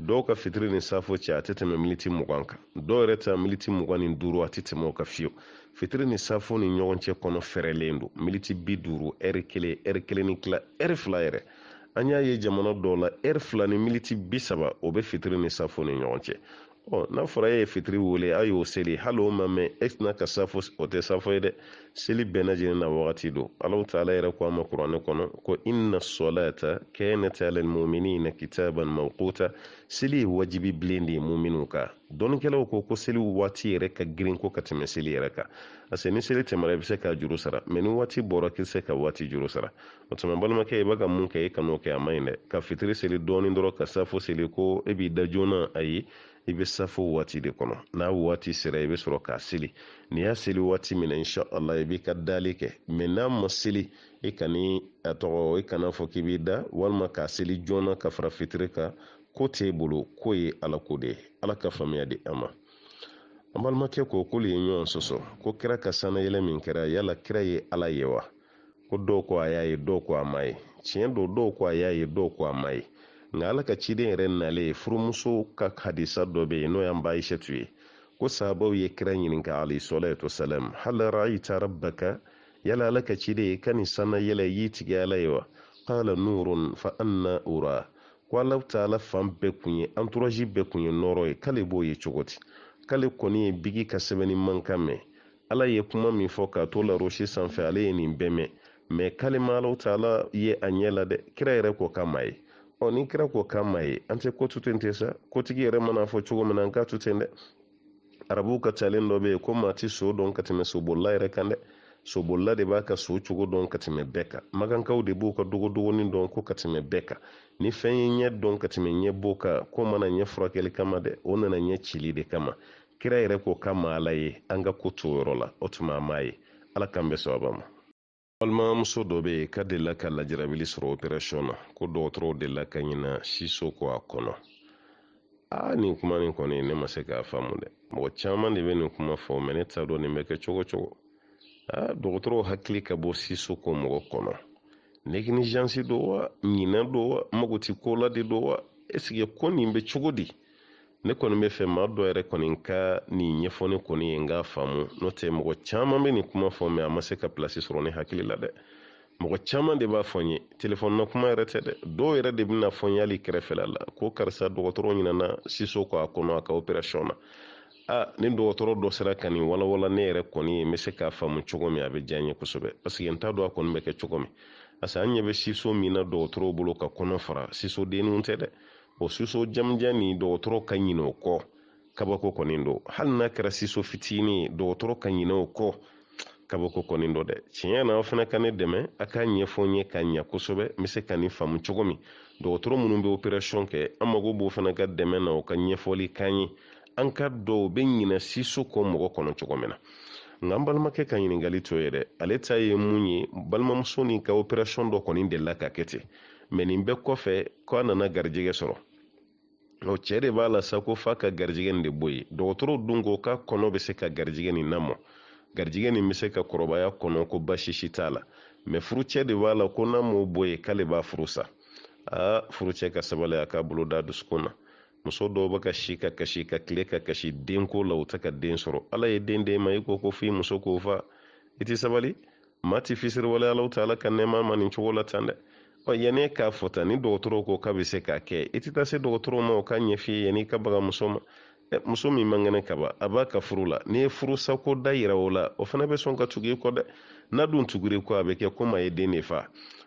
A: dɔw ka fitiri ni safo cɛ a tɛ tɛmɛ militi mugan kan dɔw yɛrɛ ta militi mugan ni duuru a tɛ tɛmɛ o kan fiyewu fitiri ni safo ni ɲɔgɔn cɛ kɔnɔ fɛrɛlen don militi bi duuru ɛri kelen ɛri kelen ni tila ɛri fila yɛrɛ an y'a ye jamana dɔw la ɛri fila ni militi bi saba o bɛ fitiri ni safo ni ɲɔgɔn cɛ ɔ n'a fɔra e ye fitiri wele aw y'o seli hali o ma mɛn e tɛna ka safo o tɛ safo ye dɛ seli bɛɛ lajɛlen na wagati don alahu taala yɛrɛ ko a ma kuranɛ kɔnɔ ko inna solata kanat ala lmuminina kitaban mawkuta seli ye wajibi bilen de ye muminu ka dɔnikɛlaw ko ko seli waati yɛrɛ ka girin ko ka tɛmɛ seli yɛrɛ ka parce ni seli tɛmara i be se ka juru sara mɛ ni waati bɔra ki se ka waati juru sara o tuma balimakɛ i b'a ka mun kɛ i kan'o kɛ a maɲi dɛ ka fitiri seli dɔɔni dɔrɔ ka safo seli ko i e b'i da joona a ye i bɛ safo waati de kɔnɔ n'a waati sera i bɛ sɔrɔ k'a seli n'i y'a seli waati min na inshallah i b'i ka dali kɛ mɛ n'a ma seli i kani a tɔgɔ i kana fɔ k'i b'i da walima k'a seli joona ka fara fitiri kan ko t'e bolo ko ye ala ko de ala ka faamuya di an ma an balimakɛ ko k'olu ye ɲɔgɔn sɔsɔ ko kira ka sanayɛlɛ min kɛra yala kira ye ala ye wa ko dɔw ko a y'a ye dɔw ko a ma ye tiɲɛ don dɔw ko a y'a ye dɔw ko a ma ye nka ala ka ciden yɛrɛ nalen furumuso ka hadisa dɔ be yen n'o y'an baishatu ye ko sahabaw ye kira ɲininka alayhisalatu wasalam hal raita rabbaka yala ala ka ciden ka nin sanna yɛlɛ y'i tigi ala ye wa qala nurun fa anna ura ko ala taala fan bɛɛ kun ye anturazi bɛɛ kun ye nɔrɔ ye k'ale b'o ye cogo di k'ale kɔni ye bigi ka sɛbɛnni manka mɛn ala ye kuma min fɔ k'a to larosi sanfɛ ale ye nin bɛɛ mɛn mɛ k'ale ma alaw taala ye a ɲɛ la dɛ kira yɛrɛ ko k'a ma ye ɔ ni kira ko kan ma ye an tɛ ko tu ten tɛ sa kotigi yɛrɛ mana fɔ cogo min na n ka tu ten dɛ arabuw ka calen dɔ bɛ yen ko maa ti so dɔn ka tɛmɛ sobolila yɛrɛ kan dɛ sobolila de b'a ka so cogo dɔn ka tɛmɛ bɛɛ kan magankaw de b'u ka dogo dogonin dɔn ko ka tɛmɛ bɛɛ kan ni fɛn ye ɲɛ dɔn ka tɛmɛ ɲɛ b'o kan ko mana ɲɛ furakɛli kama dɛ o nana ɲɛ cili de kama kira yɛrɛ ko ka maa la ye an ka ko to yɔrɔ la o tuma a m'a ye ala kan bɛ sababa ma balimamuso dɔ be yen ka delila ka lajarabili sɔrɔ operasiɔn na ko dɔgɔtɔrɔw delila ka ɲina siso ko a kɔnɔ aa nin kuma nin kɔni ne ma se k'a faamu dɛ mɔgɔ caaman de be nin kuma fɔ mɛ ne t'a dɔ nin bɛ kɛ cogo cogo aa dɔgɔtɔrɔw hakili ka bɔ siso ko mɔgɔ kɔnɔ neginijansi do wa ɲina do wa magoti ko la de do wa esike ko nin be cogo di ne kɔni bɛ fɛ maa dɔ yɛrɛ kɔni ka nin ɲɛfɔ kɔni ye n k'a faamu n'o tɛ mɔgɔ caman bɛ nin kuma fɔ mɛ a ma se ka pilasi sɔrɔ ne hakili la dɛ mɔgɔ caman de b'a fɔ n ye telefɔni na kuma yɛrɛ tɛ dɛ dɔw yɛrɛ de bɛna fɔ n y'ali kɛrɛfɛla la ko karisa dɔgɔtɔrɔ ɲinana siso kɔ a kɔnɔ a ka operasiyɔn na a ni dɔgɔtɔrɔ dɔ sera ka nin walawala ne yɛrɛ kɔni ye n bɛ se k'a faamu cogo min a bɛ diya n ye kosɛbɛ paseke n t'a dɔn a kɔni bɛ kɛ cogo min parce an ɲɛ bɛ siso min na dɔgɔtɔrɔw bolo ka kɔnɔ fara sisodenninw tɛ dɛ o soso jamajani dɔgɔtɔrɔ ka ɲinɛ o kɔ kabako kɔni do hali n'a kɛra siso fitini dɔgɔtɔrɔ ka ɲinɛ o kɔ kabako kɔni dɔ dɛ tiɲɛ na aw fana ka ne dɛmɛ a k'a ɲɛfɔ n ye k'a ɲɛ kosɛbɛ n bɛ se ka nin faamu cogo min dɔgɔtɔrɔ minnu bɛ operasiyɔn kɛ an mago b'o fana ka dɛmɛ na o ka ɲɛfɔli k'an ye an ka dɔw bɛ ɲinɛ siso kɔ mɔgɔ kɔnɔ cogo min na nka an balimakɛ ka ɲininkali to ye dɛ ale ta ye mun ye balimamuso nin ka operasiyɔn dɔ kɔni delila ka kɛ ten nin bɛɛ kɔfɛ ko a nana garijɛgɛ sɔrɔ o cɛɛ de b'a la sa ko f'a ka garijɛgɛ nin de bo ye dɔgɔtɔrɔw dun ko ka kɔnɔ bɛ se ka garijɛgɛ nin namɔ garijɛgɛ nin bɛ se ka kɔrɔbaya kɔnɔ ko basisi t'a la mɛ furucɛ de b'a la ko n'a m'o bo ye k'ale b'a furu sa aa furucɛ ka sabali a k'a bolo da dusukun na muso dɔw bɛ ka si ka kasi ka tile ka kasi denko la u tɛ ka den sɔrɔ ala ye den d'e ma i ko ko f'i muso k'o fa i sabali maa ti fisiriwaleya la ta ala ka nɛɛma ma nin cogo la tan dɛ yan'e k'a fɔta ni dɔgɔtɔrɔw ko k'a bɛ se k'a kɛ i tɛ taa se dɔgɔtɔrɔw ma o k'a ɲɛf'i ye yan'i ka baga muso ma muso min man kɛnɛ kaba a b'a ka furu la n'i ye furu sako da yira o la o fana bɛ sɔn ka tugu i kɔ dɛ n'a dun tugura i kɔ a bɛ kɛ komi a ye den de fa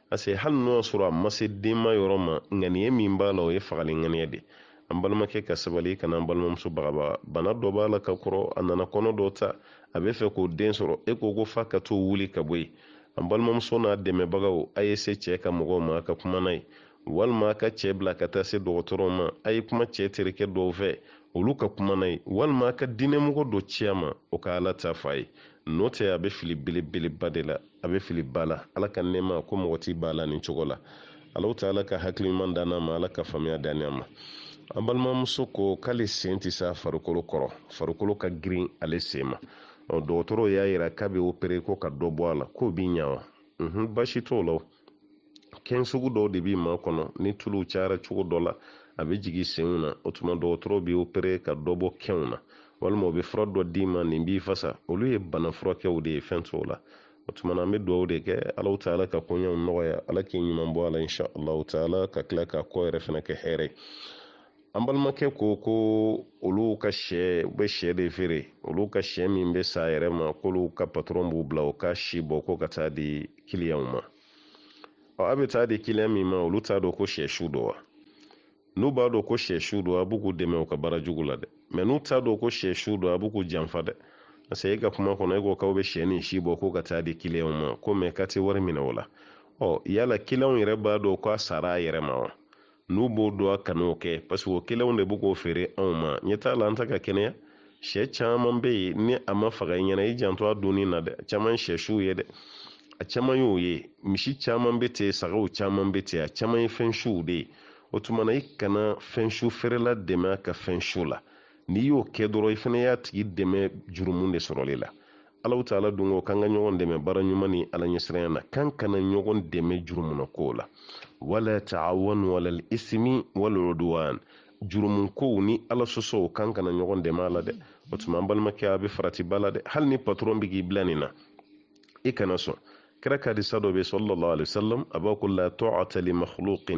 A: parce que hali n'o y'a sɔrɔ a ma se denma yɔrɔ ma ŋaniya min b'a la o ye fagali ŋaniya de an balimakɛ ka sabali kana an balimamuso bagabaga bana dɔ b'a la ka kɔrɔ a nana kɔnɔ dɔ ta a bɛ fɛ k'o den sɔrɔ e ko ko f'a ka t'o wuli ka bɔ yen an balimamuso n'a dɛmɛbagaw a ye se cɛɛ ka mɔgɔw ma a ka kuma n'a ye walima a ka cɛ bila ka taa se dɔgɔtɔrɔw ma a ye kuma cɛ terikɛ dɔw fɛ olu ka kuma n'a ye walima a ka diinɛmɔgɔ dɔ ciya ma o ka ala ta fa ye n'o tɛ a bɛ fili belebeleba de la a bɛ fili ba la ala ka nɛma ko mɔgɔ ti b'a la nin cogo la alaw ta ka hakiliɲuman dan ma ala ka faamuya dan ma an balimamuso ko k'ale sen tɛ se a farikolo kɔrɔ farikolo ka girin ale sen ma dɔgɔtɔrɔ y'a yira k'a bɛ opere ko ka dɔ bɔ a la k'o bi ɲa wa unhun baasi t'o la kɛnsugu dɔw de bi maa kɔnɔ ni tulu cayara cogo dɔ la a bɛ jigin senw na o tuma dɔgɔtɔrɔ bi opere ka dɔ bɔ kɛnw na walima o bɛ fura dɔ d'i ma nin b'i fasa olu ye bana furakɛw de ye fɛn t'o la o tuma na an bɛ dugawu de kɛ ala ta ala ka koɲɛw nɔgɔya ala k'i ɲuman bɔ a la insha allah ta ala ka tila ka kɔ yɛrɛ fana kɛ hɛrɛ ye. an balimakɛ ko ko olu ka sɛ be bɛ sɛ de feere olu ka sɛ min bɛ sa yɛrɛ ma k'olu ka patron b'u bila u ka si bɔ ko ka taa di kiliyanw ma ɔ a bɛ taa di kiliyan min ma olu t'a dɔn ko sɛ su don wa n'u b'a dɔn ko sɛ su don a b'u k'u dɛmɛ u ka baara jugu la dɛ mɛ n'u t'a dɔn ko sɛ su don a b'u k'u janfa dɛ parce que e ka kuma kɔnɔ e ko k'aw be sɛ ni si bɔ ko ka taa di kiliyanw ma ko mɛ k'a tɛ wari minɛ o la ɔ yala kiliyanw yɛrɛ b'a dɔn k'a sara a yɛrɛ ma wa n'u b'o dɔn a kan'o kɛ paseke o kelenw de bɛ k'o feere anw ma ɲɛ t'a la an ta ka kɛnɛya sɛ caaman bɛ yen ni a ma faga i ɲɛna i janto a donni na dɛ caman ye sɛsiw ye dɛ a caman y'o ye misi caman be te sagaw caman be te a caman ye fɛn suw de ye o tumana i kana fɛn su feerela dɛmɛ a ka fɛn su la n'i y'o kɛ dɔrɔ i fana y'a tigi dɛmɛ jurumu de sɔrɔli la alaw taala dun ko kan ka ɲɔgɔn dɛmɛ baara ɲuman ni ala ɲɛsiranya na kan kana ɲɔgɔn dɛmɛ jurumunɔko la wala taawanu ala ismi waludwan jurumunkow ni ala sɔsɔw kan kana ɲɔgɔn dɛmɛ a la dɛ o tuma an balimakɛ a bɛ farati ba la dɛ hali ni patɔrɔn bɛ k'i bila nin na i kana sɔn kira ka disa dɔ bɛ sallallahu alaihi wasallam a b'a ko la ta'ata li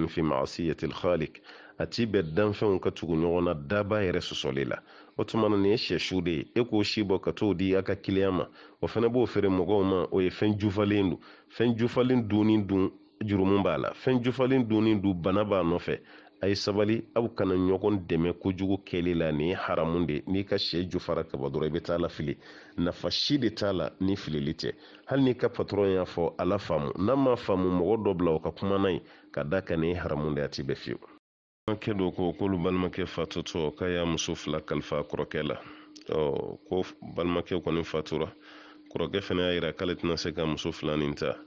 A: fi ma'siyati al-khaliq a ti bɛn danfɛnw ka tugu ɲɔgɔn daba yɛrɛ sɔsɔli la o tuma na nin ye sɛ su de ye e k'o si bɔ ka t'o di a ka kiliyan ma o fana b'o feere mɔgɔw ma o ye fɛn jufalen don fɛn jufalen dunni dun jurumu b'a la fɛn jufalen dunni dun bana b'a nɔfɛ a ye sabali aw kana ɲɔgɔn dɛmɛ kojugu kɛli la nin ye haramu de n'i ka sɛ jufara kaba dɔrɔn i bɛ taa la fili nafa si de t'a la ni filili tɛ hali n'i ka patɔrɔn y'a fɔ ala faamu n'a m'a faamu mɔgɔ dɔ bila o ka kumana ye ka da ka nin ye haramu de a ti bɛɛ fiyewu balimakɛ dɔ ko k'olu balimakɛ fatutɔ k'a y'a muso fila kalifa kɔrɔkɛ la ko balimakɛ kɔni fatura kɔrɔkɛ fana y'a yira k'ale tɛna se ka muso fila nin ta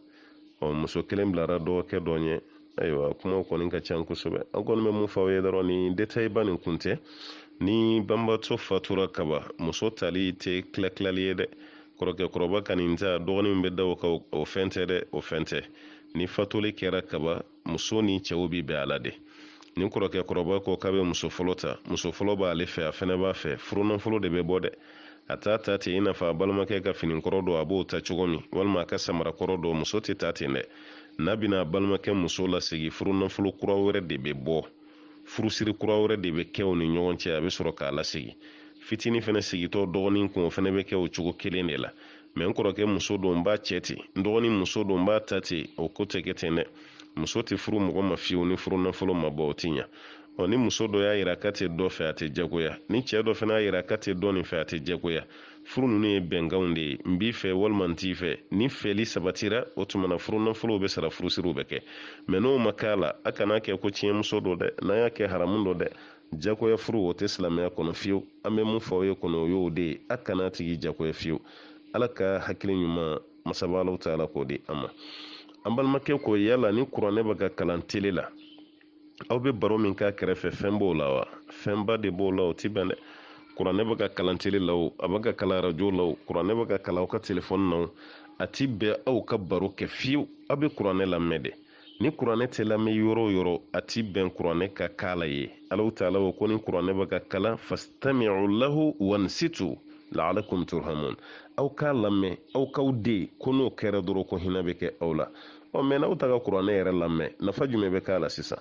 A: muso kelen bilara dɔgɔkɛ dɔ ɲɛ ayiwa kumaw kɔni ka can kosɛbɛ an kɔni bɛ mun fɔ ye dɔrɔn nin detayi ba nin kun tɛ ni banbatɔ fatura kaba muso tali tɛ tila ye dɛ kɔrɔkɛ kɔrɔba ka nin ta dɔgɔnin bɛ da o kan o fɛn tɛ dɛ o fɛn tɛ ni fatoli kɛra kaba muso ni cɛw bi bɛn a la de nin kɔrɔkɛ kɔrɔba ko k'a bɛ muso fɔlɔ ta muso fɔlɔ b'ale fɛ a fɛnɛ b'a fɛ furunanfolo de bɛ bɔ dɛ a t'a ta ten i n'a fɔ a balimakɛ ka finikɔrɔ dɔ a b'o ta cogo min walima a ka samarakɔrɔ dɔ muso tɛ ta ten dɛ n'a bɛna a balimakɛ muso lasegi furunanfolo kura wɛrɛ de bɛ bɔ furusiri kura wɛrɛ de bɛ kɛ o ni ɲɔgɔn cɛ a bɛ sɔrɔ k'a lasegi fitinin fɛnɛ segitɔ dɔgɔnin kun o fɛnɛ bɛ kɛ o cogo kelen de la n kɔrɔkɛ muso don n b'a cɛ ten n dɔgɔnin muso don n b'a ta ten o ko tɛ kɛ ten dɛ muso tɛ furu mɔgɔ ma fiyewu ni furu nafolo ma bɔ o tɛ ɲa ɔ ni muso dɔ y'a yira k'a tɛ dɔ fɛ a tɛ jagoya ni cɛ dɔ fana y'a yira k'a tɛ dɔ nin fɛ a tɛ jagoya furu ninnu ye bɛnkanw de ye n b'i fɛ walima n t'i fɛ ni fɛli sabatira o tuma na furu nafolow bɛ sara furusiriw bɛ kɛ mɛ n'o ma k'a la a kana kɛ ko tiɲɛmuso dɔ dɛ n'a y'a kɛ haramu dɔ dɛ jagoya furu o tɛ silamɛya kɔnɔ fiyewu an bɛ mun fɔ aw ye kɔnɔ o y'o de ye a kana tigi jagoya fiyewu ala ka hakili ɲuman masabalaw ta ala k'o di an ma an balimakɛ ko yala ni kuranɛ bɛ ka kalan tele la aw bɛ baro min k'a kɛrɛfɛ fɛn b'o la wa fɛnba de b'o la o ti bɛn dɛ kuranɛ bɛ ka kalan tele la o a bɛ ka kalan arajo la o kuranɛ bɛ ka kalan aw ka telefɔni na o a ti bɛn aw ka baro kɛ fiyewu aw bɛ kuranɛ lamɛn de ni kuranɛ tɛ lamɛn yɔrɔ o yɔrɔ a ti bɛn kuranɛ ka k'a la ye alaw taala ko ni kuranɛ bɛ ka kalan fasitami'u lahu wansitu laalakum turhamun aw k'a lamɛn aw k'aw den ko n'o kɛra dɔrɔn ko hinɛ bɛ kɛ aw la ɔ mɛ n'aw taga kuranɛ yɛrɛ lamɛn nafa jumɛn bɛ k'a la sisan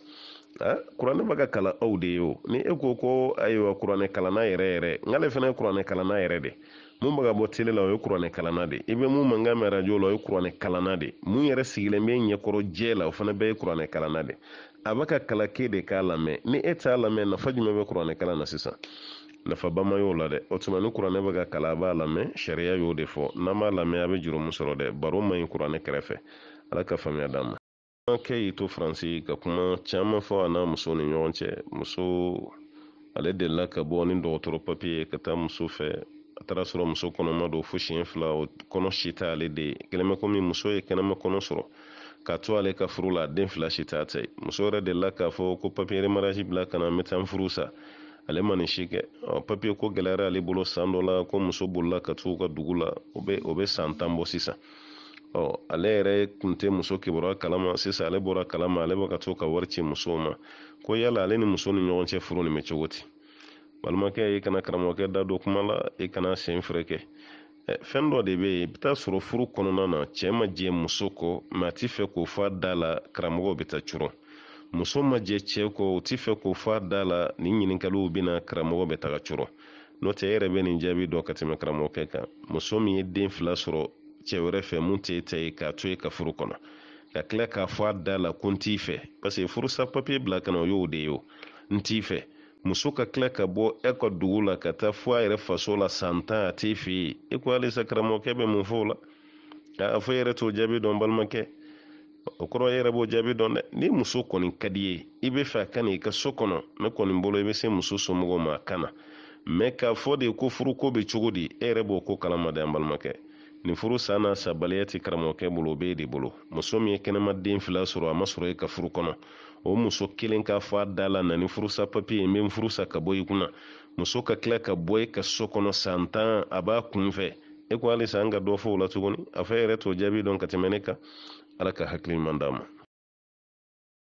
A: kuranɛ bɛ ka kalan aw de ye o ni e ko ko ayiwa kuranɛ kalanna yɛrɛ yɛrɛ nk'ale fana ye kuranɛ kalanna yɛrɛ de mun bɛ ka bɔ tele la o ye kuranɛ kalanna de i bɛ mun man kan mɛn arajo la o ye kuranɛ kalanna de mun yɛrɛ sigilen bɛ ɲɛkɔrɔ jɛ la o fana bɛɛ ye kuranɛ kalanna de a ka kalan k'e de k'a lamɛn ni e t'a lamɛn nafa jumɛn bɛ kuranɛ kalan na sisan nafaba ma y'o la dɛ o tuma ni kuranɛ bɛ ka kalan a b'a lamɛn sariya y'o de fɔ n'an b'a lamɛn a bɛ jurumu sɔrɔ dɛ baro ma ɲi kuranɛ kɛrɛfɛ ala ka faamuya d'an ma kuma kɛ y'i to faransi ka kuma caman fɔ a n'a muso ni ɲɔgɔn cɛ muso ale delila ka bɔ ni dɔgɔtɔrɔ papiye ka taa muso fɛ a taara sɔrɔ muso kɔnɔma don fo siɲɛ fila o kɔnɔ si tɛ ale de ye kɛlɛmɛ komi muso ye kɛnɛma kɔnɔ sɔrɔ ka to ale ka furu la den fila si t'a ta ye muso yɛrɛ delila k'a fɔ ko papiyeri marazi bila ka na n bɛ taa n furu sa Ah, oh, ale ma nin si kɛ papiye ko gɛlɛyara ale bolo san dɔ la ko muso bolila ka t'u ka dugu la o bɛ o san tan bɔ sisan ɔ ale yɛrɛ tun tɛ muso kibaruya kalama sisan ale bɔra kalama ale bɛ ka to ka wari ci musow ma ko yala ale ni muso ni ɲɔgɔn cɛ furu nin bɛ cogo di balimakɛ i kana karamɔgɔkɛ da don kuma la i kana sen eh, fɛrɛ kɛ fɛn dɔ de bɛ yen i bɛ taa sɔrɔ furu kɔnɔna na cɛ ma jɛ muso kɔ mɛ a t'i fɛ k'o fɔ a da la karamɔgɔw bɛ taa coron muso ma jɛ cɛ kɔ u t'i fɛ k'o fɔ da la nin ɲininkaliw bɛna karamɔgɔ bɛ taga coro n'o tɛ e yɛrɛ bɛ nin jaabi dɔ ka tɛmɛ karamɔgɔkɛ kan muso min ye den fila sɔrɔ cɛ wɛrɛ fɛ mun t'e ta ye k'a to ye ka furu kɔnɔ ka tila k'a fɔ a da la ko n t'i fɛ paseke furusa papiye bila ka o y'o de ye o n t'i fɛ muso ka tila ka bɔ e ka dugu la ka taa fɔ a yɛrɛ faso la san tan a t'e fɛ yen e ko halisa karamɔgɔkɛ bɛ mun fɔ o la a fɔ yɛrɛ t'o jaabi dɔn balimakɛ o kɔrɔ e yɛrɛ b'o jaabi dɔn dɛ ni muso kɔni ka di ye i bɛ fɛ a ka na i ka so kɔnɔ ne kɔni bolo i bɛ se muso somɔgɔw ma a ka na mɛ k'a fɔ de ko furuko bɛ cogo di e yɛrɛ b'o ko kalama de an balimakɛ nin furu san n'a sabaliya tɛ karamɔgɔkɛ bolo o b'e e de bolo muso min ye kɛnɛmaden fila sɔrɔ a ma sɔrɔ e ka furu kɔnɔ o muso kelen k'a fɔ a da la na ni furusa papiye n bɛ n furusa ka bɔ i kunna muso ka tila ka bɔ e ka so kɔnɔ san tan a b'a kun fɛ e ko halisa an ka dɔ fɔ o la tuguni a fɔ e yɛrɛ t'o jaabi dɔn ka tɛmɛ ne kan ala ka hakili ɲuman d'a